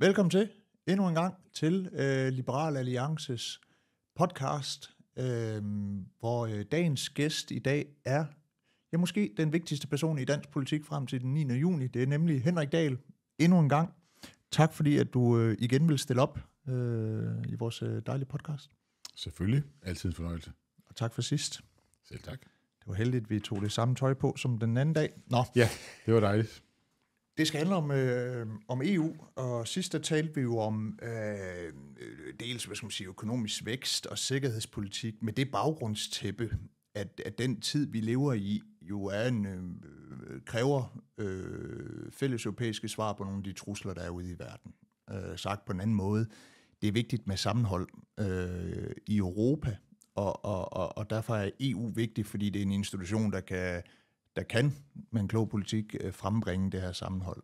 Velkommen til endnu en gang til øh, Liberal Alliances podcast, øh, hvor øh, dagens gæst i dag er ja, måske den vigtigste person i dansk politik frem til den 9. juni. Det er nemlig Henrik Dahl endnu en gang. Tak fordi, at du øh, igen vil stille op øh, i vores øh, dejlige podcast. Selvfølgelig. Altid en fornøjelse. Og tak for sidst. Selv tak. Det var heldigt, at vi tog det samme tøj på som den anden dag. Nå. Ja, det var dejligt. Det skal handle om, øh, om EU, og sidst der talte vi jo om øh, dels hvad skal man sige, økonomisk vækst og sikkerhedspolitik med det baggrundstæppe, at, at den tid, vi lever i, jo er en, øh, kræver øh, fælles europæiske svar på nogle af de trusler, der er ude i verden. Øh, sagt på en anden måde, det er vigtigt med sammenhold øh, i Europa, og, og, og, og derfor er EU vigtig, fordi det er en institution, der kan der kan med en klog politik øh, frembringe det her sammenhold.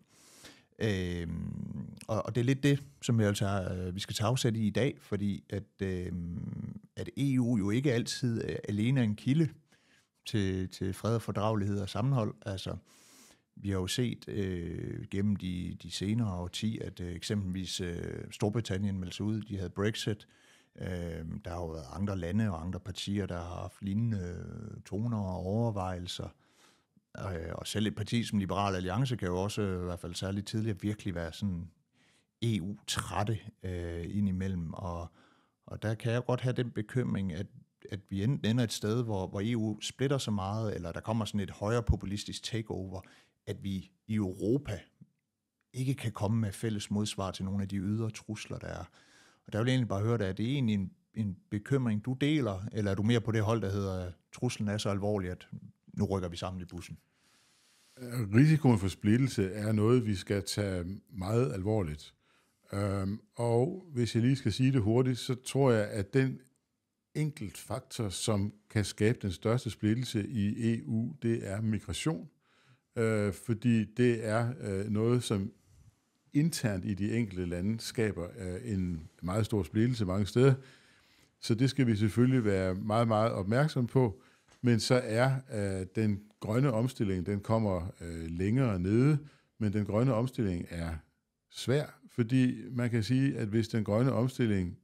Øh, og, og det er lidt det, som jeg altså, øh, vi skal tage afsæt i i dag, fordi at, øh, at EU jo ikke altid er øh, alene er en kilde til, til fred og fordragelighed og sammenhold. Altså, vi har jo set øh, gennem de, de senere årti, at øh, eksempelvis øh, Storbritannien meldte ud, de havde Brexit. Øh, der har jo været andre lande og andre partier, der har haft lignende øh, toner og overvejelser. Øh, og selv et parti som Liberal Alliance kan jo også, øh, i hvert fald særligt tidligere, virkelig være sådan EU-trætte øh, indimellem. Og, og der kan jeg godt have den bekymring, at, at vi enten ender et sted, hvor, hvor EU splitter så meget, eller der kommer sådan et højere populistisk takeover, at vi i Europa ikke kan komme med fælles modsvar til nogle af de ydre trusler, der er. Og der vil jeg egentlig bare høre dig, er det egentlig en, en bekymring, du deler, eller er du mere på det hold, der hedder, at truslen er så alvorlig, at nu rykker vi sammen i bussen? Øh, risikoen for splittelse er noget, vi skal tage meget alvorligt. Øhm, og hvis jeg lige skal sige det hurtigt, så tror jeg, at den enkelt faktor, som kan skabe den største splittelse i EU, det er migration. Øh, fordi det er øh, noget, som internt i de enkelte lande skaber øh, en meget stor splittelse mange steder. Så det skal vi selvfølgelig være meget, meget opmærksom på. Men så er øh, den grønne omstilling, den kommer øh, længere nede, men den grønne omstilling er svær, fordi man kan sige, at hvis den grønne omstilling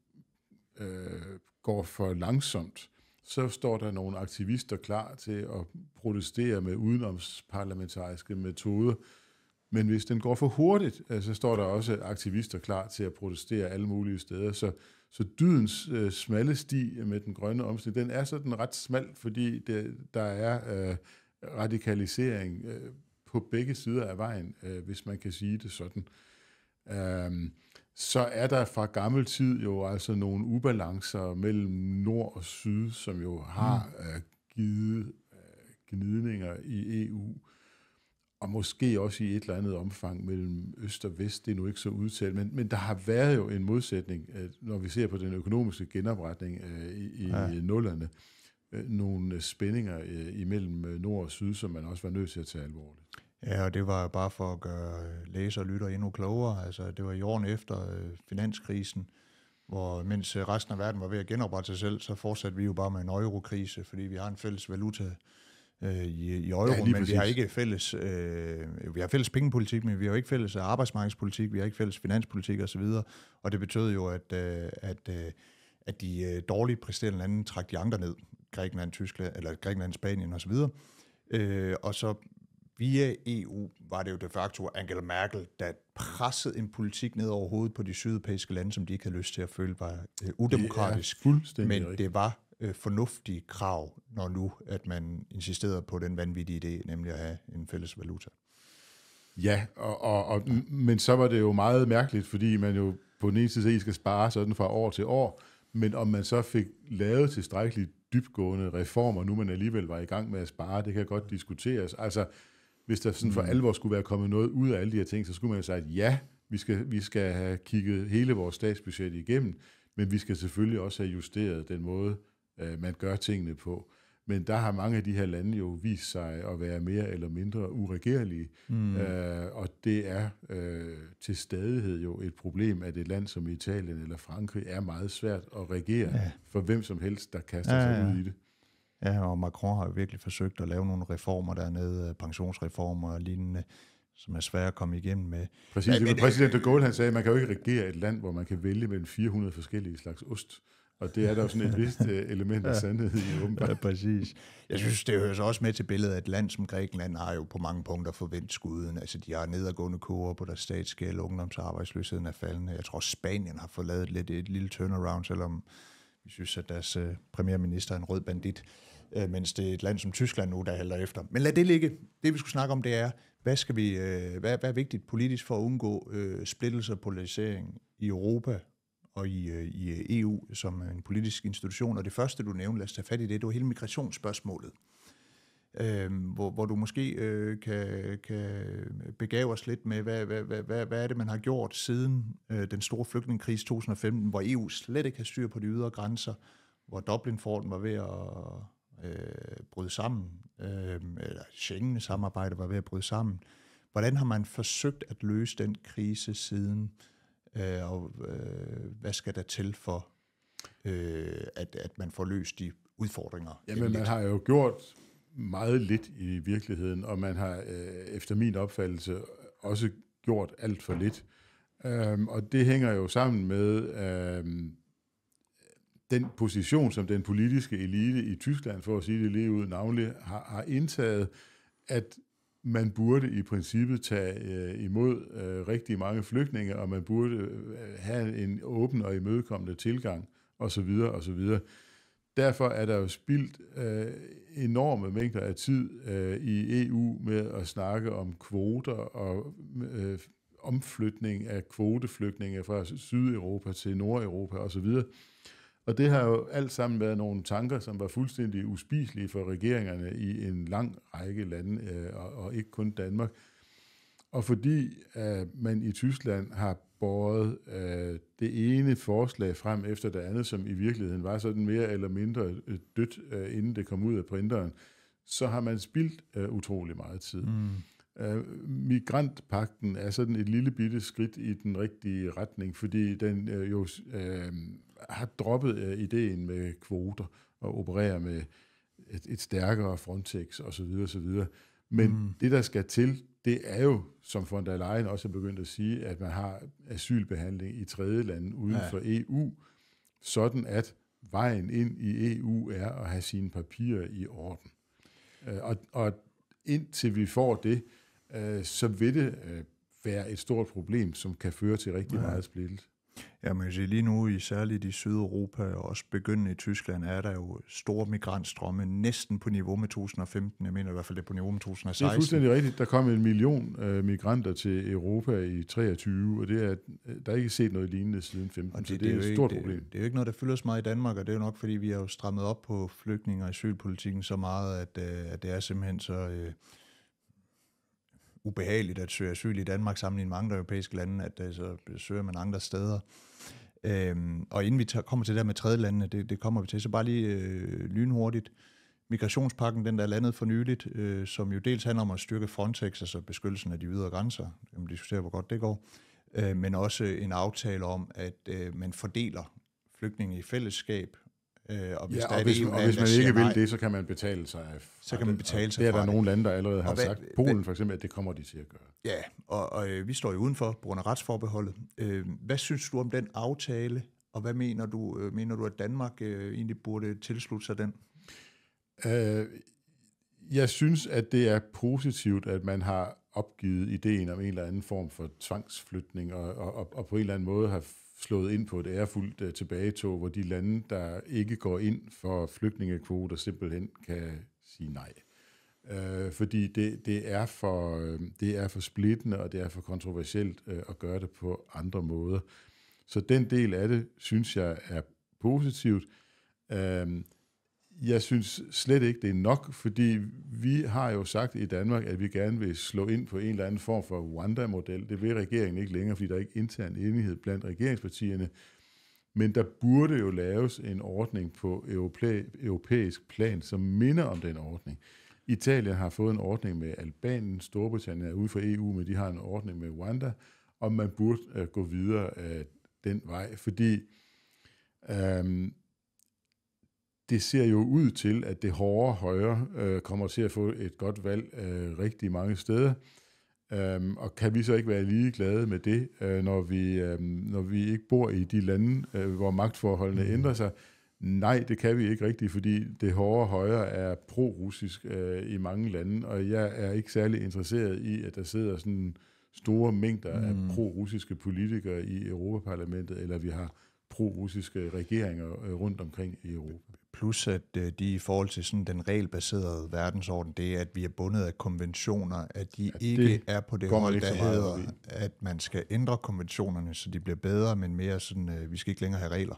øh, går for langsomt, så står der nogle aktivister klar til at protestere med udenomsparlamentariske metoder. Men hvis den går for hurtigt, øh, så står der også aktivister klar til at protestere alle mulige steder. Så så dydens øh, smalle sti med den grønne omstilling, den er sådan ret smal, fordi det, der er øh, radikalisering øh, på begge sider af vejen, øh, hvis man kan sige det sådan. Øh, så er der fra gammel tid jo altså nogle ubalancer mellem nord og syd, som jo har mm. øh, givet øh, gnidninger i EU og måske også i et eller andet omfang mellem øst og vest, det er nu ikke så udtalt, men, men der har været jo en modsætning, øh, når vi ser på den økonomiske genopretning øh, i, i ja. nullerne, øh, nogle spændinger imellem nord og syd, som man også var nødt til at tage alvorligt. Ja, og det var bare for at gøre læser og lytter endnu klogere. Altså, det var i årene efter finanskrisen, hvor mens resten af verden var ved at genoprette sig selv, så fortsatte vi jo bare med en eurokrise, fordi vi har en fælles valuta, øh, i, i euro, ja, men præcis. vi har ikke fælles, øh, vi har fælles pengepolitik, men vi har ikke fælles arbejdsmarkedspolitik, vi har ikke fælles finanspolitik osv., og det betød jo, at, øh, at, øh, at de øh, dårligt præsterende lande trak de andre ned, Grækenland, Tyskland, eller Grækenland, Spanien osv., øh, og så via EU var det jo de facto Angela Merkel, der pressede en politik ned over hovedet på de sydeuropæiske lande, som de ikke havde lyst til at føle var øh, udemokratisk. Det er men rigtigt. det var øh, fornuftige krav, når nu at man insisterede på den vanvittige idé, nemlig at have en fælles valuta. Ja, og, og, og, men så var det jo meget mærkeligt, fordi man jo på den ene side skal spare sådan fra år til år, men om man så fik lavet tilstrækkeligt dybgående reformer, nu man alligevel var i gang med at spare, det kan godt diskuteres. Altså, hvis der sådan for mm. alvor skulle være kommet noget ud af alle de her ting, så skulle man jo sige, at ja, vi skal, vi skal have kigget hele vores statsbudget igennem, men vi skal selvfølgelig også have justeret den måde, øh, man gør tingene på. Men der har mange af de her lande jo vist sig at være mere eller mindre uregerlige, mm. øh, og det er øh, til stadighed jo et problem, at et land som Italien eller Frankrig er meget svært at regere ja. for hvem som helst, der kaster ja, sig ja. ud i det. Ja, og Macron har jo virkelig forsøgt at lave nogle reformer dernede, øh, pensionsreformer og lignende, som er svære at komme igennem med. Præcis, ja, men, præsident de Gaulle han sagde, at man kan jo ikke regere et land, hvor man kan vælge mellem 400 forskellige slags ost. Og det er der jo sådan et vist øh, element af sandhed i, åbenbart. Ja, præcis. Jeg synes, det hører så også med til billedet, at et land som Grækenland har jo på mange punkter forventet skuden. Altså, de har nedadgående kurver på deres statsgæld, ungdomsarbejdsløsheden er faldende. Jeg tror, Spanien har forladet lidt et lille turnaround, selvom vi synes, at deres øh, premierminister er en rød bandit, øh, mens det er et land som Tyskland nu, der halder efter. Men lad det ligge. Det, vi skulle snakke om, det er, hvad, skal vi, øh, hvad, hvad er vigtigt politisk for at undgå øh, splittelse og polarisering i Europa og i, øh, i øh, EU som øh, en politisk institution. Og det første, du nævnte, lad os tage fat i det, det var hele migrationsspørgsmålet. Øh, hvor, hvor du måske øh, kan, kan begave os lidt med, hvad, hvad, hvad, hvad, hvad er det, man har gjort siden øh, den store flygtningekrise 2015, hvor EU slet ikke har styr på de ydre grænser, hvor Dublin-forordningen var ved at øh, bryde sammen, øh, eller Schengen-samarbejdet var ved at bryde sammen. Hvordan har man forsøgt at løse den krise siden? øh, og øh, hvad skal der til for, øh, at, at man får løst de udfordringer? Jamen, man har jo gjort meget lidt i virkeligheden, og man har øh, efter min opfattelse også gjort alt for lidt. Øhm, og det hænger jo sammen med øhm, den position, som den politiske elite i Tyskland, for at sige det lige ud navnligt, har, har indtaget, at man burde i princippet tage øh, imod øh, rigtig mange flygtninge, og man burde øh, have en åben og imødekommende tilgang osv. osv. Derfor er der jo spildt øh, enorme mængder af tid øh, i EU med at snakke om kvoter og øh, omflytning af kvoteflygtninge fra Sydeuropa til Nordeuropa osv. Og det har jo alt sammen været nogle tanker, som var fuldstændig uspiselige for regeringerne i en lang række lande, øh, og, ikke kun Danmark. Og fordi øh, man i Tyskland har båret øh, det ene forslag frem efter det andet, som i virkeligheden var sådan mere eller mindre dødt, inden det kom ud af printeren, så har man spildt utrolig meget tid. Mm. migrantpakten er sådan et lille bitte skridt i den rigtige retning, fordi den jo har droppet øh, ideen med kvoter og opererer med et, et stærkere Frontex osv. osv. Men mm. det, der skal til, det er jo, som von der Leyen også er begyndt at sige, at man har asylbehandling i tredje lande uden ja. for EU, sådan at vejen ind i EU er at have sine papirer i orden. Øh, og, og indtil vi får det, øh, så vil det øh, være et stort problem, som kan føre til rigtig ja. meget splittelse. Ja, man siger, lige nu, i særligt i Sydeuropa og også begyndende i Tyskland, er der jo store migrantstrømme, næsten på niveau med 2015. Jeg mener i hvert fald, det er på niveau med 2016. Det er fuldstændig rigtigt. Der kom en million øh, migranter til Europa i 23, og det er, øh, der er ikke set noget lignende siden 15, og det, så det, det er, er et stort ikke, problem. Det, det er jo ikke noget, der fylder os meget i Danmark, og det er jo nok, fordi vi har jo strammet op på flygtninge og asylpolitikken så meget, at, øh, at det er simpelthen så... Øh, ubehageligt at søge asyl i Danmark sammenlignet med andre europæiske lande, at øh, så søger man andre steder. Øhm, og inden vi tager, kommer til det der med tredjelandene, det, det kommer vi til, så bare lige øh, lynhurtigt. Migrationspakken, den der landet for nyligt, øh, som jo dels handler om at styrke Frontex, altså beskyttelsen af de ydre grænser, vi diskuterer, hvor godt det går, øh, men også en aftale om, at øh, man fordeler flygtninge i fællesskab, Øh, og hvis, ja, og der og, er hvis, og hvis man ikke vil nej, det, så kan man betale sig af, Så kan man betale sig Det er der nogle lande, der allerede har hvad, sagt. Polen for eksempel, at det kommer de til at gøre. Ja, og, og øh, vi står jo udenfor på grund af retsforbeholdet. Øh, hvad synes du om den aftale, og hvad mener du, øh, mener du at Danmark øh, egentlig burde tilslutte sig den? Øh, jeg synes, at det er positivt, at man har opgivet ideen om en eller anden form for tvangsflytning, og, og, og på en eller anden måde har slået ind på et ærefuldt uh, tilbagetog, hvor de lande, der ikke går ind for flygtningekvoter, simpelthen kan sige nej. Uh, fordi det, det, er for, uh, det er for splittende, og det er for kontroversielt uh, at gøre det på andre måder. Så den del af det, synes jeg, er positivt. Uh, jeg synes slet ikke, det er nok, fordi vi har jo sagt i Danmark, at vi gerne vil slå ind på en eller anden form for Rwanda-model. Det vil regeringen ikke længere, fordi der er ikke intern enighed blandt regeringspartierne. Men der burde jo laves en ordning på europæisk plan, som minder om den ordning. Italien har fået en ordning med Albanien, Storbritannien er ude for EU, men de har en ordning med Rwanda, og man burde øh, gå videre øh, den vej, fordi øhm, det ser jo ud til, at det hårde højre øh, kommer til at få et godt valg øh, rigtig mange steder. Øhm, og kan vi så ikke være lige glade med det, øh, når, vi, øh, når vi ikke bor i de lande, øh, hvor magtforholdene mm. ændrer sig? Nej, det kan vi ikke rigtigt, fordi det hårde højre er pro-russisk øh, i mange lande, og jeg er ikke særlig interesseret i, at der sidder sådan store mængder mm. af pro-russiske politikere i Europaparlamentet, eller vi har pro-russiske regeringer øh, rundt omkring i Europa plus at øh, de i forhold til sådan den regelbaserede verdensorden, det er, at vi er bundet af konventioner, at de ja, ikke er på det hold, der hedder, at man skal ændre konventionerne, så de bliver bedre, men mere sådan, øh, vi skal ikke længere have regler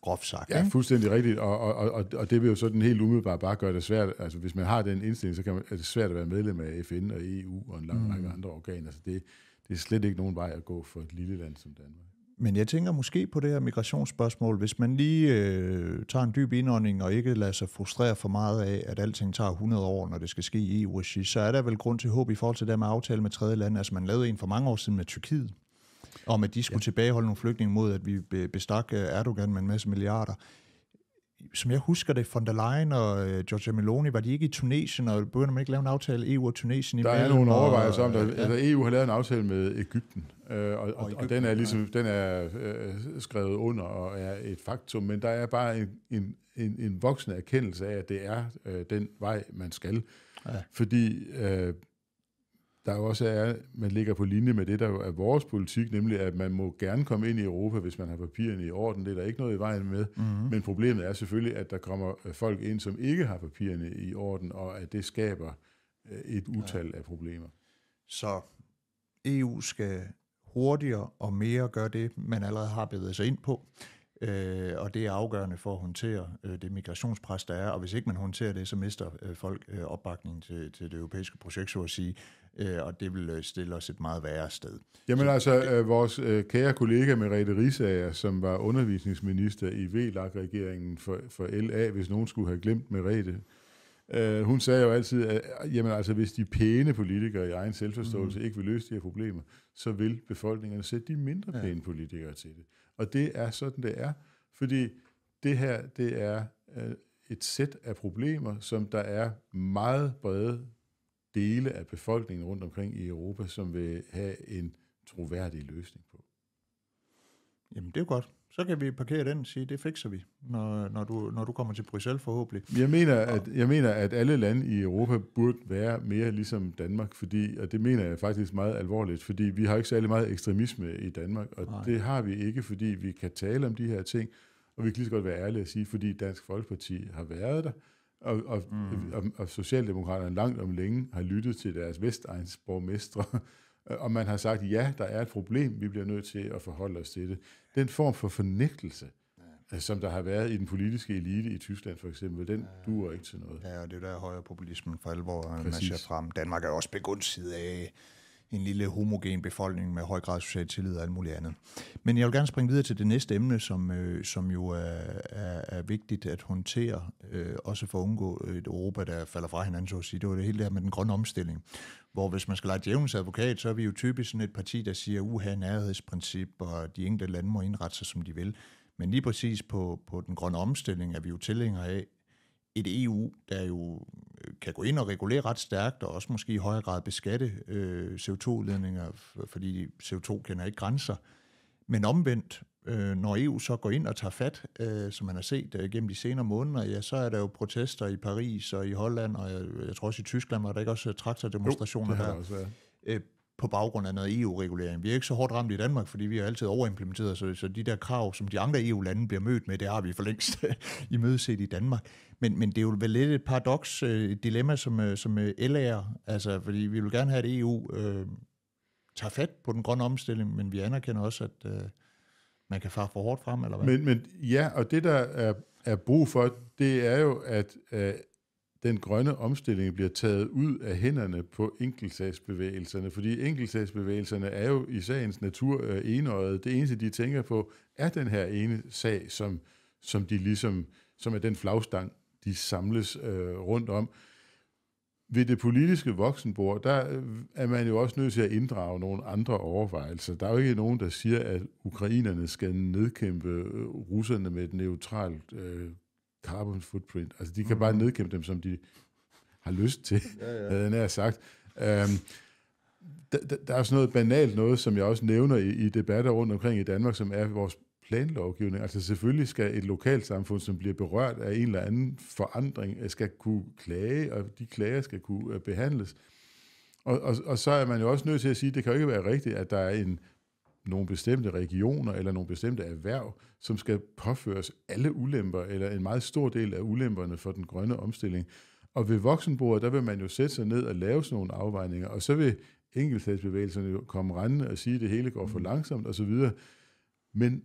groft sagt. Ja, fuldstændig rigtigt, og, og, og, og det vil jo sådan helt umiddelbart bare gøre det svært, altså hvis man har den indstilling, så kan man, er det svært at være medlem af FN og EU og en lang mm. række mm. andre organer, så altså, det, det er slet ikke nogen vej at gå for et lille land som Danmark. Men jeg tænker måske på det her migrationsspørgsmål, hvis man lige øh, tager en dyb indånding og ikke lader sig frustrere for meget af, at alting tager 100 år, når det skal ske i eu så er der vel grund til håb i forhold til det med aftale med tredje lande. Altså man lavede en for mange år siden med Tyrkiet, om at de skulle ja. tilbageholde nogle flygtninge mod, at vi bestak øh, Erdogan med en masse milliarder som jeg husker det, von der Leyen og øh, Giorgio Meloni, var de ikke i Tunesien, og begyndte man ikke at lave en aftale EU og Tunesien Der er nogle overvejelser om, at ja. altså, EU har lavet en aftale med Ægypten, øh, og, og, og, Ægypten, og den er, ligesom, ja. den er øh, skrevet under og er et faktum, men der er bare en, en, en, en voksende erkendelse af, at det er øh, den vej, man skal. Ja. Fordi øh, der jo også er, man ligger på linje med det, der er vores politik, nemlig at man må gerne komme ind i Europa, hvis man har papirerne i orden. Det er der ikke noget i vejen med. Mm-hmm. Men problemet er selvfølgelig, at der kommer øh, folk ind, som ikke har papirerne i orden, og at det skaber øh, et utal af problemer. Så EU skal hurtigere og mere gøre det, man allerede har bevæget sig ind på. Øh, og det er afgørende for at håndtere øh, det migrationspres, der er. Og hvis ikke man håndterer det, så mister øh, folk øh, opbakningen til, til det europæiske projekt, så at sige øh, og det vil øh, stille os et meget værre sted. Jamen så, altså, det, øh, vores øh, kære kollega Merete Risager, som var undervisningsminister i VLAG-regeringen for, for LA, hvis nogen skulle have glemt Merete, øh, hun sagde jo altid, at øh, jamen, altså, hvis de pæne politikere i egen selvforståelse mm. ikke vil løse de her problemer, så vil befolkningen sætte de mindre pæne ja. politikere til det. Og det er sådan, det er. Fordi det her, det er øh, et sæt af problemer, som der er meget brede dele af befolkningen rundt omkring i Europa, som vil have en troværdig løsning på. Jamen, det er jo godt. Så kan vi parkere den og sige, det fikser vi, når, når, du, når du kommer til Bruxelles forhåbentlig. Jeg mener, at, jeg mener, at alle lande i Europa burde være mere ligesom Danmark, fordi, og det mener jeg faktisk meget alvorligt, fordi vi har ikke særlig meget ekstremisme i Danmark, og Nej. det har vi ikke, fordi vi kan tale om de her ting, og vi kan lige så godt være ærlige og sige, fordi Dansk Folkeparti har været der, og, og, mm. og, og Socialdemokraterne langt om længe har lyttet til deres vestegnsborgmestre, og man har sagt, ja, der er et problem, vi bliver nødt til at forholde os til det. Den form for fornægtelse, ja. Øh, som der har været i den politiske elite i Tyskland for eksempel, den ja. duer ikke til noget. Ja, og det er der højre populismen for alvor øh, man ser frem. Danmark er også begunstiget af en lille homogen befolkning med høj grad social tillid og alt muligt andet. Men jeg vil gerne springe videre til det næste emne, som, øh, som jo øh, er, er vigtigt at håndtere, øh, også for at undgå et Europa, der falder fra hinanden, så at sige. Det var det hele der med den grønne omstilling, hvor hvis man skal lege djævnens advokat, så er vi jo typisk sådan et parti, der siger, uha, nærhedsprincip, og de enkelte lande må indrette sig, som de vil. Men lige præcis på, på den grønne omstilling er vi jo tilhængere af et EU, der jo øh, kan gå ind og regulere ret stærkt, og også måske i højere grad beskatte øh, CO2-udledninger, fordi CO2 kender ikke grænser. Men omvendt, Øh, når EU så går ind og tager fat, øh, som man har set øh, gennem de senere måneder, ja, så er der jo protester i Paris og i Holland, og jeg, jeg tror også i Tyskland var der ikke også øh, traktordemonstrationer jo, her. Også, ja. øh, på baggrund af noget EU-regulering. Vi er ikke så hårdt ramt i Danmark, fordi vi har altid overimplementeret, så, så de der krav, som de andre EU-lande bliver mødt med, det har vi for længst i mødeset i Danmark. Men, men det er jo vel lidt et paradoks, øh, et dilemma som, øh, som LA'er, altså, fordi vi vil gerne have, at EU øh, tager fat på den grønne omstilling, men vi anerkender også, at øh, man kan fare for hårdt frem, eller hvad? Men, men ja, og det der er, er brug for, det er jo, at øh, den grønne omstilling bliver taget ud af hænderne på enkeltsagsbevægelserne, fordi enkeltsagsbevægelserne er jo i sagens natur øh, enøjet. Det eneste, de tænker på, er den her ene sag, som, som de ligesom, som er den flagstang, de samles øh, rundt om ved det politiske voksenbord, der øh, er man jo også nødt til at inddrage nogle andre overvejelser. Der er jo ikke nogen, der siger, at ukrainerne skal nedkæmpe øh, russerne med et neutralt øh, carbon footprint. Altså, de kan mm. bare nedkæmpe dem, som de har lyst til, ja, ja. havde jeg sagt. Um, der, der er sådan noget banalt noget, som jeg også nævner i, i debatter rundt omkring i Danmark, som er vores planlovgivning. Altså selvfølgelig skal et lokalsamfund, som bliver berørt af en eller anden forandring, øh, skal kunne klage, og de klager skal kunne øh, behandles. Og, og, og så er man jo også nødt til at sige, at det kan jo ikke være rigtigt, at der er en nogle bestemte regioner eller nogle bestemte erhverv, som skal påføres alle ulemper eller en meget stor del af ulemperne for den grønne omstilling. Og ved voksenbordet, der vil man jo sætte sig ned og lave sådan nogle afvejninger, og så vil enkeltsatsbevægelserne jo komme rendende og sige, at det hele går for langsomt osv. Men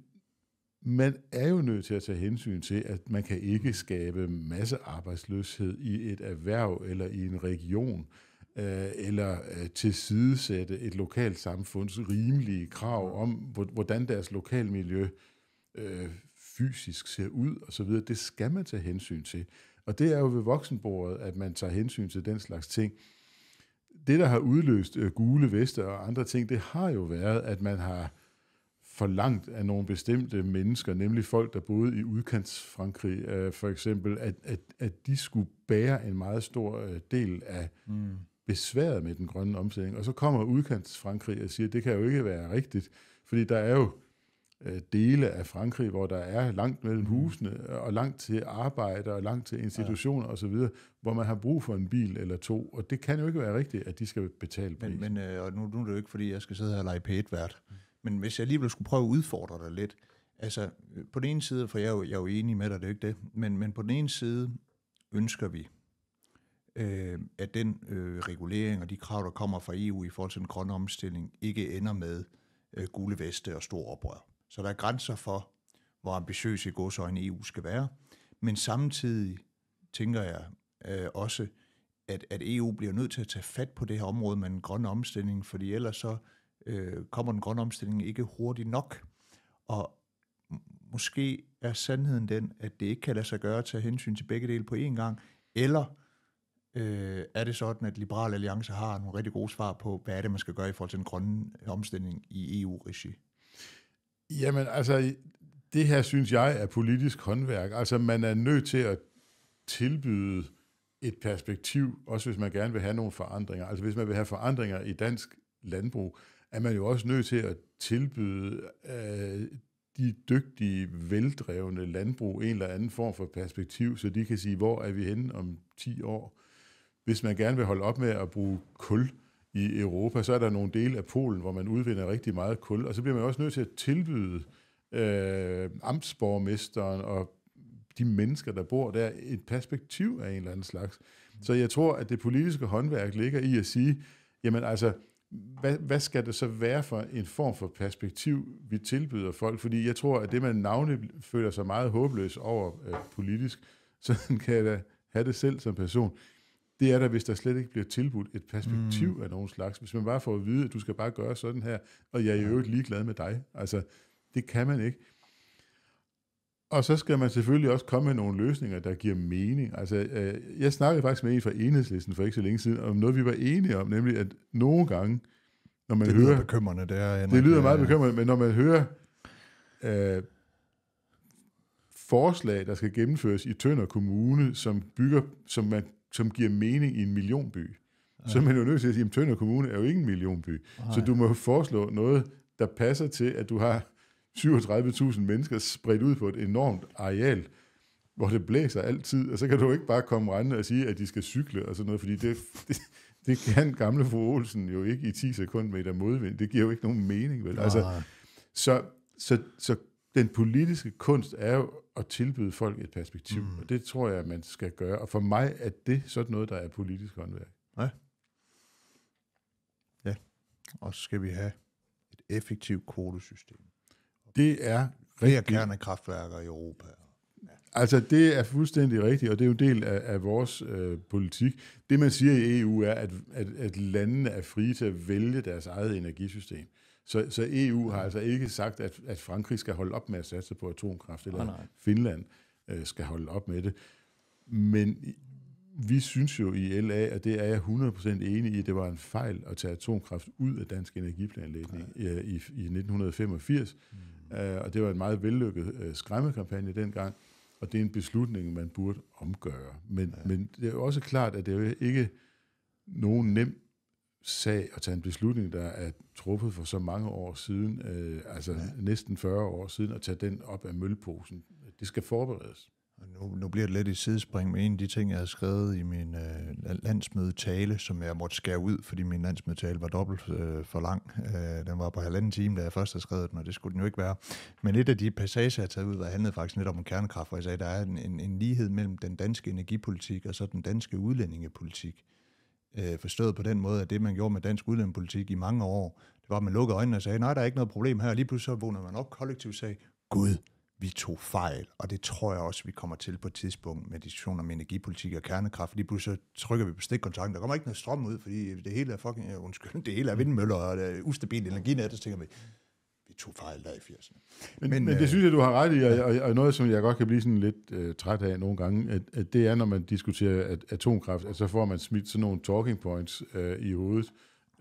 man er jo nødt til at tage hensyn til, at man kan ikke skabe masse arbejdsløshed i et erhverv eller i en region, øh, eller øh, tilsidesætte et lokalt samfunds rimelige krav om, hvordan deres lokalmiljø øh, fysisk ser ud osv. Det skal man tage hensyn til. Og det er jo ved voksenbordet, at man tager hensyn til den slags ting. Det, der har udløst øh, gule vester og andre ting, det har jo været, at man har forlangt af nogle bestemte mennesker, nemlig folk, der boede i udkantsfrankrig øh, for eksempel, at, at, at de skulle bære en meget stor øh, del af mm. besværet med den grønne omstilling. Og så kommer udkantsfrankrig og siger, at det kan jo ikke være rigtigt, fordi der er jo øh, dele af Frankrig, hvor der er langt mellem mm. husene, øh, og langt til arbejde, og langt til institutioner ja. osv., hvor man har brug for en bil eller to, og det kan jo ikke være rigtigt, at de skal betale prisen. Men, men øh, og nu, nu er det jo ikke, fordi jeg skal sidde her og lege pætvært, mm. Men hvis jeg alligevel skulle prøve at udfordre dig lidt, altså øh, på den ene side, for jeg er jo, jeg er jo enig med dig, det er jo ikke det, men, men på den ene side ønsker vi, øh, at den øh, regulering og de krav, der kommer fra EU i forhold til den grønne omstilling, ikke ender med øh, gule veste og stor oprør. Så der er grænser for, hvor ambitiøs i godsøjne EU skal være, men samtidig tænker jeg øh, også, at, at EU bliver nødt til at tage fat på det her område med den grønne omstilling, fordi ellers så øh, kommer den grønne omstilling ikke hurtigt nok. Og måske er sandheden den, at det ikke kan lade sig gøre at tage hensyn til begge dele på én gang, eller øh, er det sådan, at Liberal Alliance har nogle rigtig gode svar på, hvad er det, man skal gøre i forhold til den grønne omstilling i EU-regi? Jamen, altså, det her synes jeg er politisk håndværk. Altså, man er nødt til at tilbyde et perspektiv, også hvis man gerne vil have nogle forandringer. Altså, hvis man vil have forandringer i dansk landbrug, er man jo også nødt til at tilbyde øh, de dygtige, veldrevne landbrug en eller anden form for perspektiv, så de kan sige, hvor er vi henne om 10 år. Hvis man gerne vil holde op med at bruge kul i Europa, så er der nogle dele af Polen, hvor man udvinder rigtig meget kul, og så bliver man også nødt til at tilbyde øh, amtsborgmesteren og de mennesker, der bor der, et perspektiv af en eller anden slags. Så jeg tror, at det politiske håndværk ligger i at sige, jamen altså, hvad, hvad skal det så være for en form for perspektiv, vi tilbyder folk? Fordi jeg tror, at det, man navne føler sig meget håbløs over øh, politisk, sådan kan jeg da have det selv som person, det er da, hvis der slet ikke bliver tilbudt et perspektiv mm. af nogen slags. Hvis man bare får at vide, at du skal bare gøre sådan her, og jeg er jo ikke ligeglad med dig. Altså, det kan man ikke. Og så skal man selvfølgelig også komme med nogle løsninger, der giver mening. Altså, øh, jeg snakkede faktisk med en fra Enhedslisten for ikke så længe siden, om noget, vi var enige om, nemlig at nogle gange, når man det hører... Det lyder bekymrende, det er... Det lyder meget bekymrende, men når man hører øh, forslag, der skal gennemføres i Tønder Kommune, som bygger, som, man, som giver mening i en millionby, ja. så er man jo nødt til at sige, at Tønder Kommune er jo ikke en millionby. Ej. Så du må foreslå noget, der passer til, at du har 37.000 mennesker spredt ud på et enormt areal, hvor det blæser altid, og så kan du ikke bare komme rende og sige, at de skal cykle og sådan noget, fordi det, det, det kan gamle fru Olsen jo ikke i 10 sekunder med et modvind. Det giver jo ikke nogen mening, vel? Altså, så, så, så den politiske kunst er jo at tilbyde folk et perspektiv, mm. og det tror jeg, man skal gøre. Og for mig er det sådan noget, der er politisk håndværk. Ja. Ja. Og så skal vi have et effektivt kvotesystem det er rigtig... kernekraftværker i Europa. Altså, det er fuldstændig rigtigt, og det er jo en del af, af vores øh, politik. Det, man siger i EU, er, at, at, at landene er frie til at vælge deres eget energisystem. Så, så EU har altså ikke sagt, at, at Frankrig skal holde op med at satse på atomkraft, eller at Finland øh, skal holde op med det. Men vi synes jo i LA, og det er jeg 100% enig i, at det var en fejl at tage atomkraft ud af dansk energiplanlægning ja. Øh, i, i, i 1985. Mm. Øh, og det var en meget vellykket øh, skræmmekampagne dengang, og det er en beslutning, man burde omgøre. Men, ja. men det er også klart, at det er ikke nogen nem sag at tage en beslutning, der er truffet for så mange år siden, øh, altså ja. næsten 40 år siden, at tage den op af mølleposen. Det skal forberedes nu, nu bliver det lidt i sidespring, men en af de ting, jeg havde skrevet i min øh, landsmødetale, som jeg måtte skære ud, fordi min landsmødetale var dobbelt øh, for lang. Øh, den var på halvanden time, da jeg først havde skrevet den, og det skulle den jo ikke være. Men et af de passager, jeg taget ud, der handlede faktisk netop om kernekraft, hvor jeg sagde, at der er en, en, en lighed mellem den danske energipolitik og så den danske udlændingepolitik. Øh, forstået på den måde, at det, man gjorde med dansk udlændingepolitik i mange år, det var, at man lukkede øjnene og sagde, nej, der er ikke noget problem her, og lige pludselig så vågnede man op kollektivt og sagde, Gud, vi tog fejl, og det tror jeg også, vi kommer til på et tidspunkt med diskussioner om energipolitik og kernekraft. Lige pludselig så trykker vi på stikkontakten, der kommer ikke noget strøm ud, fordi det hele er fucking, ja, øh, undskyld, det hele er vindmøller og det øh, er ustabilt energinet, og så tænker vi, vi tog fejl der i 80'erne. Men, men, men det øh, synes jeg, du har ret i, og, og, og noget, som jeg godt kan blive sådan lidt øh, træt af nogle gange, at, at det er, når man diskuterer at atomkraft, at så får man smidt sådan nogle talking points øh, i hovedet,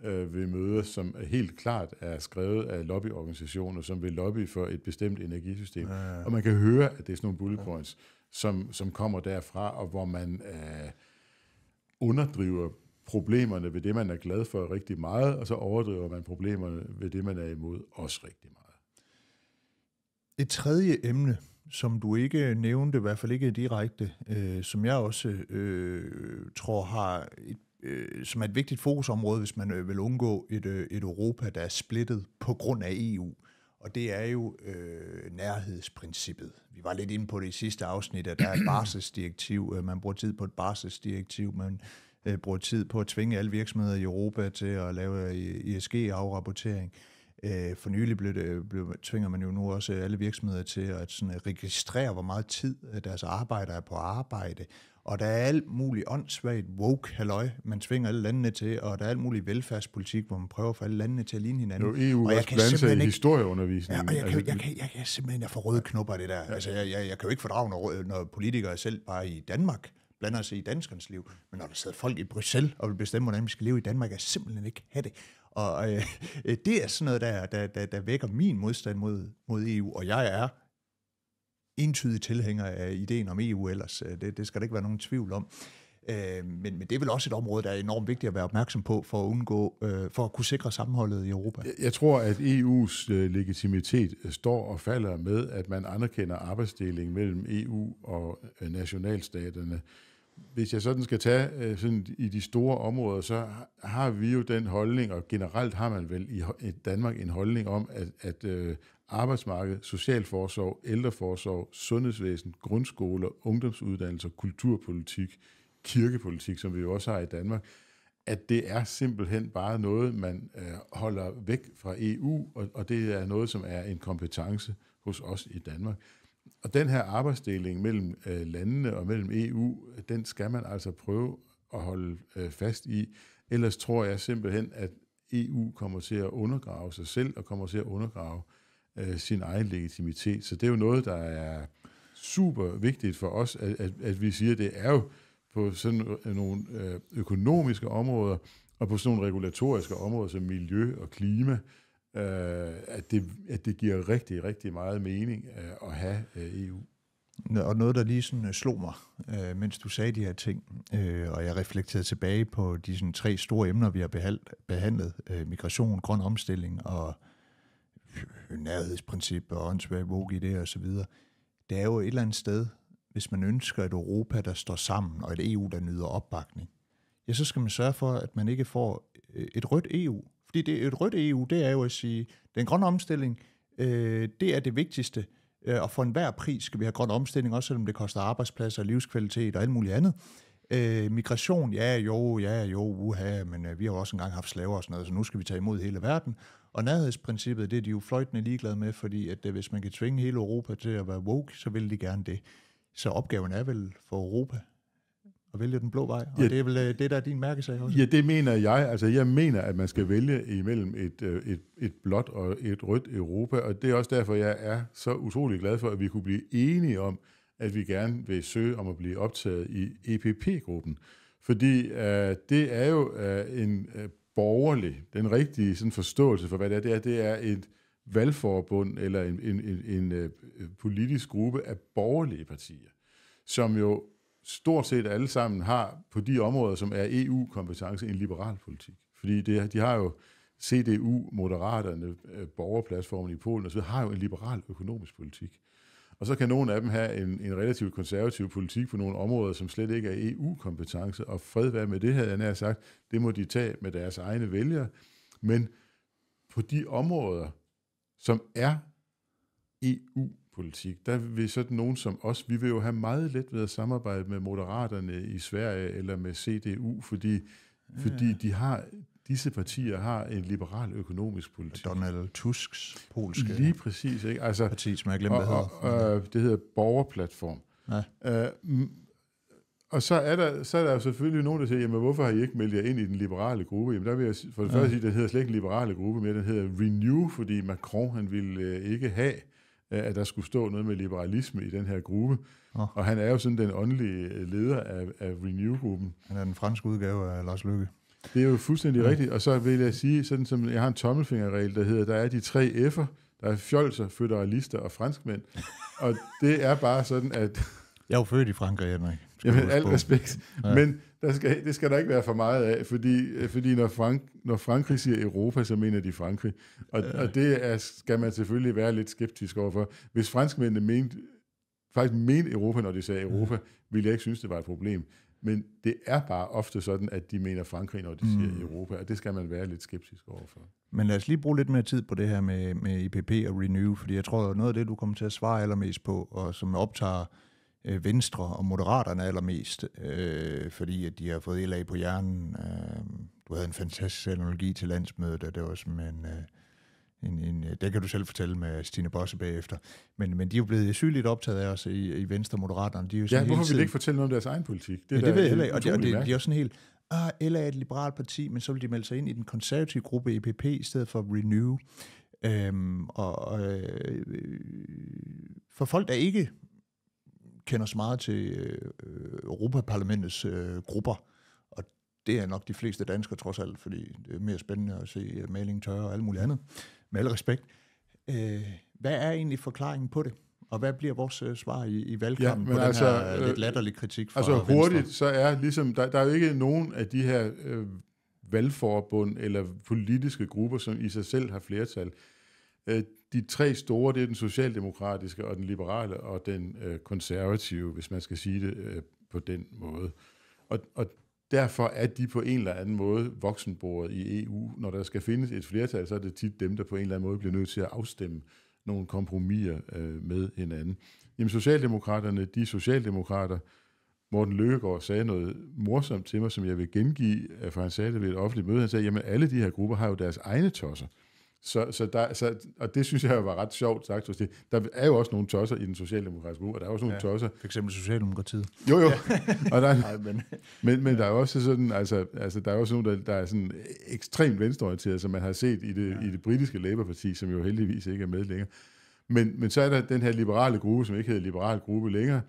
øh, ved møder, som helt klart er skrevet af lobbyorganisationer, som vil lobby for et bestemt energisystem. Ja, ja. Og man kan høre, at det er sådan nogle bullet points, som, som kommer derfra, og hvor man øh, underdriver problemerne ved det, man er glad for rigtig meget, og så overdriver man problemerne ved det, man er imod også rigtig meget. Et tredje emne, som du ikke nævnte, i hvert fald ikke direkte, øh, som jeg også øh, tror har et øh, som er et vigtigt fokusområde, hvis man øh, vil undgå et, øh, et Europa, der er splittet på grund af EU. Og det er jo øh, nærhedsprincippet. Vi var lidt inde på det i sidste afsnit, at der er et barselsdirektiv. Øh, man bruger tid på et barselsdirektiv, man øh, bruger tid på at tvinge alle virksomheder i Europa til at lave øh, ESG-afrapportering. Øh, for nylig blev det, blev, tvinger man jo nu også alle virksomheder til at sådan, registrere, hvor meget tid øh, deres arbejder er på arbejde, og der er alt muligt åndssvagt woke halløj, man tvinger alle landene til, og der er alt muligt velfærdspolitik, hvor man prøver at få alle landene til at ligne hinanden. Jo, EU og jeg kan simpelthen ikke, historieundervisningen. Ja, og jeg kan, kan, altså, jeg, kan, jeg, kan simpelthen får røde knopper det der. Ja. Altså, jeg, jeg, jeg kan jo ikke fordrage, når, når politikere selv bare i Danmark blander sig i danskernes liv, men når der sidder folk i Bruxelles og vil bestemme, hvordan vi skal leve i Danmark, er simpelthen ikke have det. Og øh, det er sådan noget, der, der, der, der vækker min modstand mod, mod EU, og jeg er entydig tilhænger af ideen om EU ellers. Øh, det, det skal der ikke være nogen tvivl om. Øh, men, men det er vel også et område, der er enormt vigtigt at være opmærksom på for at undgå, øh, for at kunne sikre sammenholdet i Europa. Jeg, jeg tror, at EU's øh, legitimitet øh, står og falder med, at man anerkender arbejdsdelingen mellem EU og øh, nationalstaterne. Hvis jeg sådan skal tage øh, sådan i de store områder, så har vi jo den holdning, og generelt har man vel i, i Danmark en holdning om, at, at øh, arbejdsmarked, socialforsorg, ældreforsorg, sundhedsvæsen, grundskoler, ungdomsuddannelser, kulturpolitik, kirkepolitik, som vi jo også har i Danmark, at det er simpelthen bare noget, man øh, holder væk fra EU, og, og det er noget, som er en kompetence hos os i Danmark. Og den her arbejdsdeling mellem øh, landene og mellem EU, den skal man altså prøve at holde øh, fast i. Ellers tror jeg simpelthen, at EU kommer til at undergrave sig selv og kommer til at undergrave øh, øh, sin egen legitimitet. Så det er jo noget, der er super vigtigt for os, at, at, at vi siger, at det er jo på sådan øh, nogle øh, økonomiske områder og på sådan nogle regulatoriske områder som miljø og klima, øh, at, det, at det giver rigtig, rigtig meget mening øh, at have øh, EU. Og noget, der lige sådan slog mig, øh, mens du sagde de her ting, øh, og jeg reflekterede tilbage på de sådan tre store emner, vi har behandlet, øh, migration, grøn omstilling og øh, nærhedsprincip og åndssvage og så osv., det er jo et eller andet sted, hvis man ønsker et Europa, der står sammen, og et EU, der nyder opbakning, ja, så skal man sørge for, at man ikke får øh, et rødt EU. Fordi det, et rødt EU, det er jo at sige, den grønne omstilling, øh, det er det vigtigste, øh, og for enhver pris skal vi have grøn omstilling, også selvom det koster arbejdspladser, livskvalitet og alt muligt andet. Øh, migration, ja jo, ja jo, uha, men øh, vi har jo også engang haft slaver og sådan noget, så nu skal vi tage imod hele verden. Og nærhedsprincippet, det er de jo fløjtende ligeglade med, fordi at øh, hvis man kan tvinge hele Europa til at være woke, så vil de gerne det. Så opgaven er vel for Europa at vælge den blå vej, og ja, det er vel øh, det, der er din mærkesag også? Ja, det mener jeg. Altså, jeg mener, at man skal vælge imellem et, øh, et, et blåt og et rødt Europa, og det er også derfor, jeg er så utrolig glad for, at vi kunne blive enige om, at vi gerne vil søge om at blive optaget i EPP-gruppen. Fordi øh, det er jo øh, en øh, borgerlig, den rigtige sådan forståelse for, hvad det er, det er, det er et valgforbund eller en, en, en, en, en øh, politisk gruppe af borgerlige partier, som jo stort set alle sammen har på de områder, som er EU-kompetence, en liberal politik. Fordi det, de har jo CDU, Moderaterne, øh, Borgerplatformen i Polen osv., har jo en liberal økonomisk politik. Og så kan nogle af dem have en, en relativt konservativ politik på nogle områder, som slet ikke er EU-kompetence, og fred være med det, havde jeg nær sagt, det må de tage med deres egne vælgere. Men på de områder, som er EU-politik, der vil sådan nogen som os, vi vil jo have meget let ved at samarbejde med moderaterne i Sverige eller med CDU, fordi, ja. fordi de har disse partier har en liberal økonomisk politik. Donald Tusks polske Lige præcis. Ikke? Altså, parti, som jeg glemte, og, hedder. Og, øh, det hedder Borgerplatform. Ja. Øh, mm, og så er, der, så er der selvfølgelig nogen, der siger, jamen hvorfor har I ikke meldt jer ind i den liberale gruppe? Jamen der vil jeg for det første sige, at den hedder slet ikke liberale gruppe, men den hedder Renew, fordi Macron han ville øh, ikke have, øh, at der skulle stå noget med liberalisme i den her gruppe. Oh. Og han er jo sådan den åndelige øh, leder af, af Renew-gruppen. Han er den franske udgave af Lars Løkke. Det er jo fuldstændig ja. rigtigt, og så vil jeg sige, sådan som jeg har en tommelfingerregel, der hedder, der er de tre F'er, der er fjolser, føderalister og franskmænd, og det er bare sådan, at... Jeg er jo født i Frankrig, Henrik. Jamen, alt respekt. Ja. Men der skal, det skal der ikke være for meget af, fordi, fordi når, Frank, når Frankrig siger Europa, så mener de Frankrig. Og, ja. og det er, skal man selvfølgelig være lidt skeptisk overfor. Hvis franskmændene mente, faktisk mente Europa, når de sagde Europa, ville jeg ikke synes, det var et problem. Men det er bare ofte sådan, at de mener Frankrig, når de mm. siger Europa, og det skal man være lidt skeptisk overfor. Men lad os lige bruge lidt mere tid på det her med, med IPP og Renew, fordi jeg tror, at noget af det, du kommer til at svare allermest på, og som optager øh, Venstre og Moderaterne allermest, øh, fordi at de har fået LA på hjernen. Øh, du havde en fantastisk analogi til landsmødet, og det var som en... Øh, en, en, øh, det kan du selv fortælle med Stine Bosse bagefter. Men, men de er jo blevet sygeligt optaget af os i, i Venstre Moderaterne. De er jo sådan ja, hvorfor vil de ikke fortælle noget om deres egen politik? Det, ja, det ved jeg heller ikke. Og, det, og det, de er også sådan helt, ah, LA er et liberalt parti, men så vil de melde sig ind i den konservative gruppe EPP i stedet for Renew. Øhm, og, øh, øh, for folk, der ikke kender så meget til øh, Europaparlamentets øh, grupper, og det er nok de fleste danskere trods alt, fordi det er mere spændende at se øh, maling tørre og alt muligt andet, med al respekt. Øh, hvad er egentlig forklaringen på det? Og hvad bliver vores øh, svar i, i valgkampen ja, på altså, den her øh, lidt øh, latterlige kritik fra Altså Venstre? så er ligesom, der, der er jo ikke nogen af de her øh, valgforbund eller politiske grupper, som i sig selv har flertal. Øh, de tre store, det er den socialdemokratiske og den liberale og den øh, konservative, hvis man skal sige det øh, på den måde. Og, og Derfor er de på en eller anden måde voksenbordet i EU. Når der skal findes et flertal, så er det tit dem, der på en eller anden måde bliver nødt til at afstemme nogle kompromiser øh, med hinanden. Jamen, Socialdemokraterne, de Socialdemokrater, Morten Løkkegaard sagde noget morsomt til mig, som jeg vil gengive, for han sagde det ved et offentligt møde. Han sagde, jamen alle de her grupper har jo deres egne tosser. Mm. Så, så der, så, og det synes jeg var ret sjovt sagt. Fordi der er jo også nogle tosser i den socialdemokratiske gruppe, og der er også nogle ja, tosser. For eksempel Socialdemokratiet. Jo, jo. og der, Nej, men. men, men der er også sådan, altså, altså der er også nogle, der, der er sådan ekstremt venstreorienteret, som man har set i det, ja. i det britiske Labour-parti, som jo heldigvis ikke er med længere. Men, men så er der den her liberale gruppe, som ikke hedder liberal gruppe længere,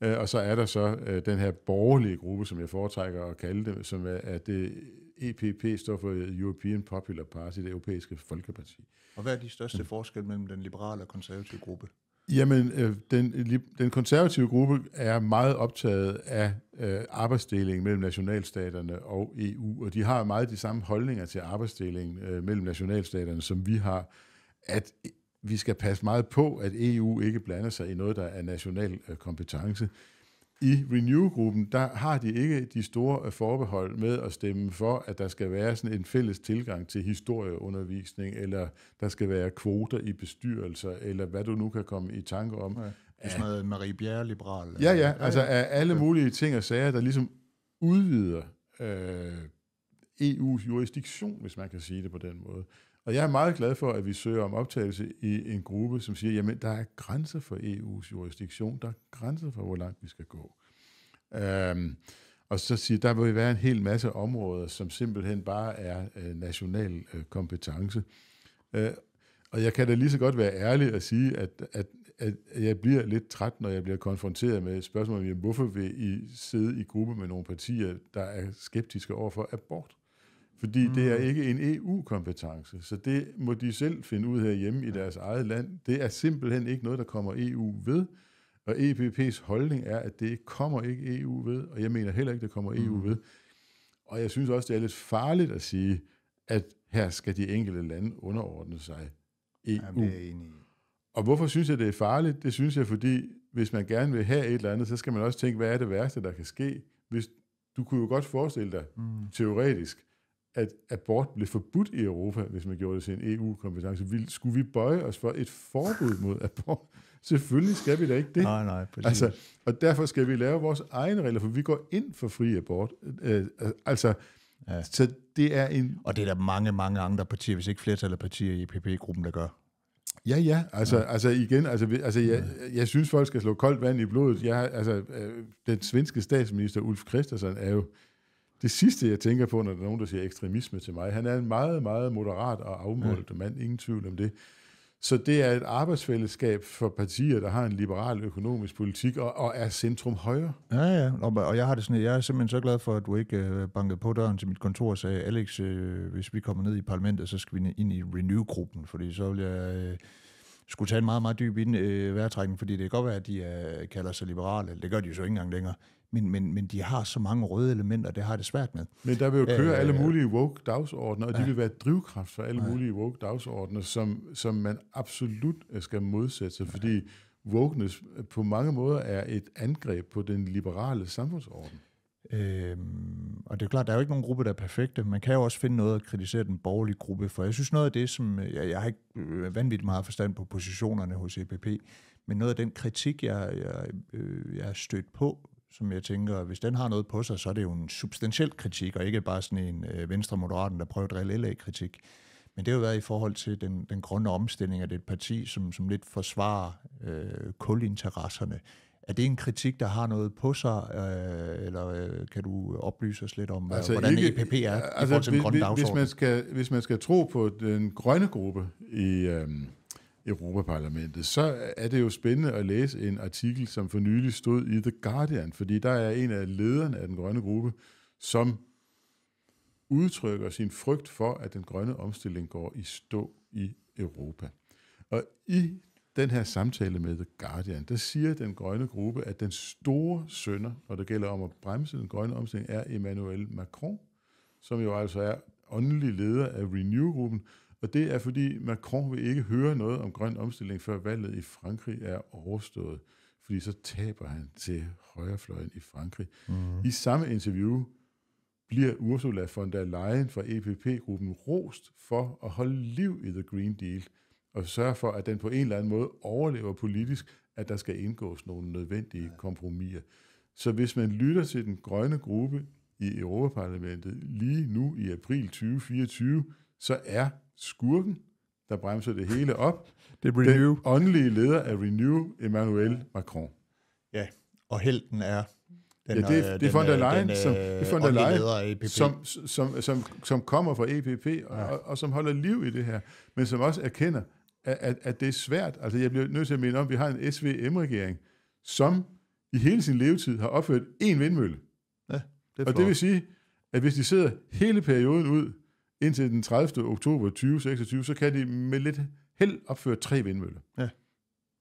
øh, og så er der så øh, den her borgerlige gruppe, som jeg foretrækker at kalde det, som er, er det EPP står for European Popular Party, det europæiske folkeparti. Og hvad er de største forskelle mellem den liberale og konservative gruppe? Jamen, øh, den, den konservative gruppe er meget optaget af øh, arbejdsdelingen mellem nationalstaterne og EU, og de har meget de samme holdninger til arbejdsdelingen øh, mellem nationalstaterne, som vi har, at vi skal passe meget på, at EU ikke blander sig i noget, der er national øh, kompetence. I Renew-gruppen, der har de ikke de store øh, forbehold med at stemme for, at der skal være sådan en fælles tilgang til historieundervisning, eller der skal være kvoter i bestyrelser, eller hvad du nu kan komme i tanke om. Ja, det er sådan noget Marie Bjerre-liberal. Ja, ja, altså af alle mulige ting og sager, der ligesom udvider øh, EU's jurisdiktion, hvis man kan sige det på den måde. Og jeg er meget glad for, at vi søger om optagelse i en gruppe, som siger, jamen der er grænser for EU's jurisdiktion, der er grænser for, hvor langt vi skal gå. Øhm, og så siger, der vil være en hel masse områder, som simpelthen bare er øh, national øh, kompetence. Øh, og jeg kan da lige så godt være ærlig og sige, at, at, at jeg bliver lidt træt, når jeg bliver konfronteret med spørgsmålet, hvorfor vil I sidde i gruppe med nogle partier, der er skeptiske over for abort? Fordi mm. det er mm. ikke en EU-kompetence, så det må de selv finde ud af hjemme i deres eget land. Det er simpelthen ikke noget, der kommer EU ved. Og EPP's holdning er, at det kommer ikke EU ved, og jeg mener heller ikke, det kommer EU mm. ved. Og jeg synes også, det er lidt farligt at sige, at her skal de enkelte lande underordne sig EU. Jamen, det er enig. Og hvorfor synes jeg, det er farligt? Det synes jeg, fordi hvis man gerne vil have et eller andet, så skal man også tænke, hvad er det værste, der kan ske? Hvis, du kunne jo godt forestille dig, mm. teoretisk, at abort blev forbudt i Europa, hvis man gjorde det til en EU-kompetence. Skulle vi bøje os for et forbud mod abort? Selvfølgelig skal vi da ikke det. Nej, nej, Altså, og derfor skal vi lave vores egne regler, for vi går ind for fri abort. Øh, øh altså, ja. så det er en... Og det er der mange, mange andre partier, hvis ikke flertal af partier i EPP-gruppen, der gør. Ja, ja. Altså, ja. altså igen, altså, altså jeg, jeg synes, folk skal slå koldt vand i blodet. Jeg, altså, øh, den svenske statsminister Ulf Christensen, er jo det sidste, jeg tænker på, når der er nogen, der siger ekstremisme til mig, han er en meget, meget moderat og afmålt ja. mand, ingen tvivl om det. Så det er et arbejdsfællesskab for partier, der har en liberal økonomisk politik og, og er centrum højre. Ja, ja. Og, og jeg har det sådan, jeg er simpelthen så glad for, at du ikke øh, bankede på døren til mit kontor og sagde, Alex, øh, hvis vi kommer ned i parlamentet, så skal vi ind i Renew-gruppen, fordi så vil jeg... Øh, skulle tage en meget, meget dyb ind, øh, vejrtrækning, fordi det kan godt være, at de er, øh, kalder sig liberale. Det gør de jo så ikke engang længere. Men, men, men de har så mange røde elementer, det har det svært med. Men der vil jo køre Æh, øh, alle mulige woke dagsordner, og ja. de vil være drivkraft for alle ja. mulige woke dagsordner, som, som man absolut øh, skal modsætte sig, ja. fordi wokeness på mange måder er et angreb på den liberale samfundsorden. Øhm, og det er klart, der er jo ikke nogen gruppe, der er perfekte. Man kan jo også finde noget at kritisere den borgerlige gruppe for. Jeg synes noget af det, som... Øh, jeg, jeg har ikke øh, vanvittigt meget forstand på positionerne hos EPP, men noget af den kritik, jeg, jeg, øh, jeg er stødt på, som jeg tænker, hvis den har noget på sig, så er det jo en substantiel kritik, og ikke bare sådan en øh, venstre-moderaten, der prøver at drille LA-kritik. Men det har jo været i forhold til den, den grønne omstilling af det parti, som, som lidt forsvarer øh, kulinteresserne er det en kritik, der har noget på sig, øh, eller øh, kan du oplyse os lidt om, altså hvordan ikke, EPP er altså, i forhold til den grønne Hvis man, skal, hvis man skal tro på den grønne gruppe i øh, Europaparlamentet, så er det jo spændende at læse en artikel, som for nylig stod i The Guardian, fordi der er en af lederne af den grønne gruppe, som udtrykker sin frygt for, at den grønne omstilling går i stå i Europa. Og i den her samtale med The Guardian, der siger den grønne gruppe, at den store sønder, når det gælder om at bremse den grønne omstilling, er Emmanuel Macron, som jo altså er åndelig leder af Renew-gruppen, og det er fordi Macron vil ikke høre noget om grøn omstilling, før valget i Frankrig er overstået, fordi så taber han til højrefløjen i Frankrig. Mm. I samme interview bliver Ursula von der Leyen fra EPP-gruppen rost for at holde liv i The Green Deal – og sørge for, at den på en eller anden måde overlever politisk, at der skal indgås nogle nødvendige kompromiser. Så hvis man lytter til den grønne gruppe i Europaparlamentet lige nu i april 2024, så er skurken, der bremser det hele op, det er Renew. den åndelige leder af Renew, Emmanuel Macron. Ja, og helten er den, ja, det, er, øh, øh, øh, det er von der Leyen, den, som, det er von der Leyen som, som, som, som kommer fra EPP, og, ja. og, og som holder liv i det her, men som også erkender, at, at det er svært. Altså, jeg bliver nødt til at minde om, at vi har en SVM-regering, som i hele sin levetid har opført én vindmølle. Ja, det er og det vil sige, at hvis de sidder hele perioden ud indtil den 30. oktober 2026, så kan de med lidt held opføre tre vindmøller. Ja.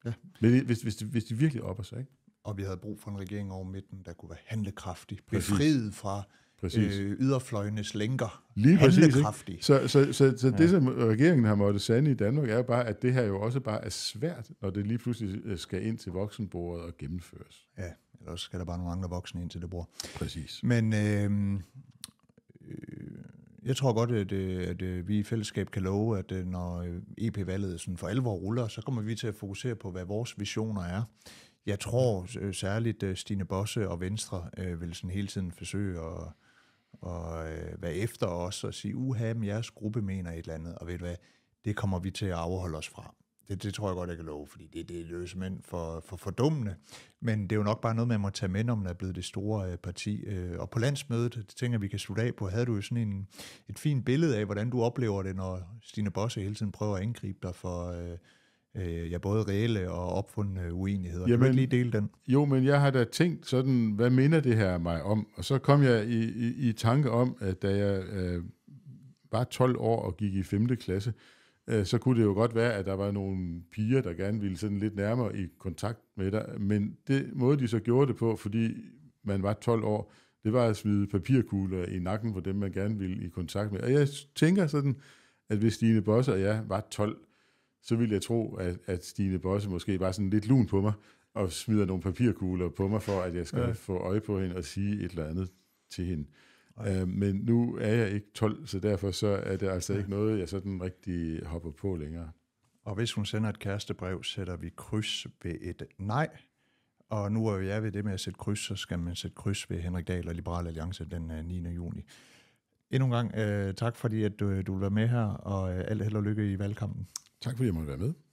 ja. Men hvis, hvis, de, hvis de virkelig opper sig, ikke? Og vi havde brug for en regering over midten, der kunne være handlekraftig, Præcis. befriet fra præcis. Øh, yderfløjenes lænker. Lige præcis. Så, Så, så, så, så det, som regeringen har måttet sande i Danmark, er bare, at det her jo også bare er svært, når det lige pludselig øh, skal ind til voksenbordet og gennemføres. Ja, ellers skal der bare nogle andre voksne ind til det bord. Præcis. Men øh, øh, jeg tror godt, at, øh, at, at øh, vi i fællesskab kan love, at når EP-valget sådan for alvor ruller, så kommer vi til at fokusere på, hvad vores visioner er. Jeg tror særligt Stine Bosse og Venstre øh, vil sådan hele tiden forsøge at og øh, være efter os og sige, uha, men jeres gruppe mener et eller andet, og ved du hvad, det kommer vi til at afholde os fra. Det, det tror jeg godt, jeg kan love, fordi det, det er jo simpelthen for, for fordummende. Men det er jo nok bare noget, man må tage med, når man er blevet det store øh, parti. Øh, og på landsmødet, det tænker vi kan slutte af på, havde du jo sådan en, et fint billede af, hvordan du oplever det, når Stine Bosse hele tiden prøver at angribe dig for... Øh, øh, ja, både reelle og opfundne uenigheder. Jamen, kan du ikke lige dele den? Jo, men jeg har da tænkt sådan, hvad minder det her mig om? Og så kom jeg i, i, i tanke om, at da jeg øh, var 12 år og gik i 5. klasse, øh, så kunne det jo godt være, at der var nogle piger, der gerne ville sådan lidt nærmere i kontakt med dig. Men det måde, de så gjorde det på, fordi man var 12 år, det var at smide papirkugler i nakken på dem, man gerne ville i kontakt med. Og jeg tænker sådan, at hvis Stine Bosse og jeg var 12, så ville jeg tro, at, at Stine Bosse måske var sådan lidt lun på mig, og smider nogle papirkugler på mig, for at jeg skal ja. få øje på hende og sige et eller andet til hende. Øh, uh, men nu er jeg ikke 12, så derfor så er det altså ja. ikke noget, jeg sådan rigtig hopper på længere. Og hvis hun sender et kærestebrev, sætter vi kryds ved et nej. Og nu er jeg ved det med at sætte kryds, så skal man sætte kryds ved Henrik Dahl og Liberal Alliance den 9. Øh, juni. Endnu en gang øh, uh, tak, fordi at du, øh, du vil være med her, og øh, uh, alt held og lykke i valgkampen. Tak fordi jeg måtte være med.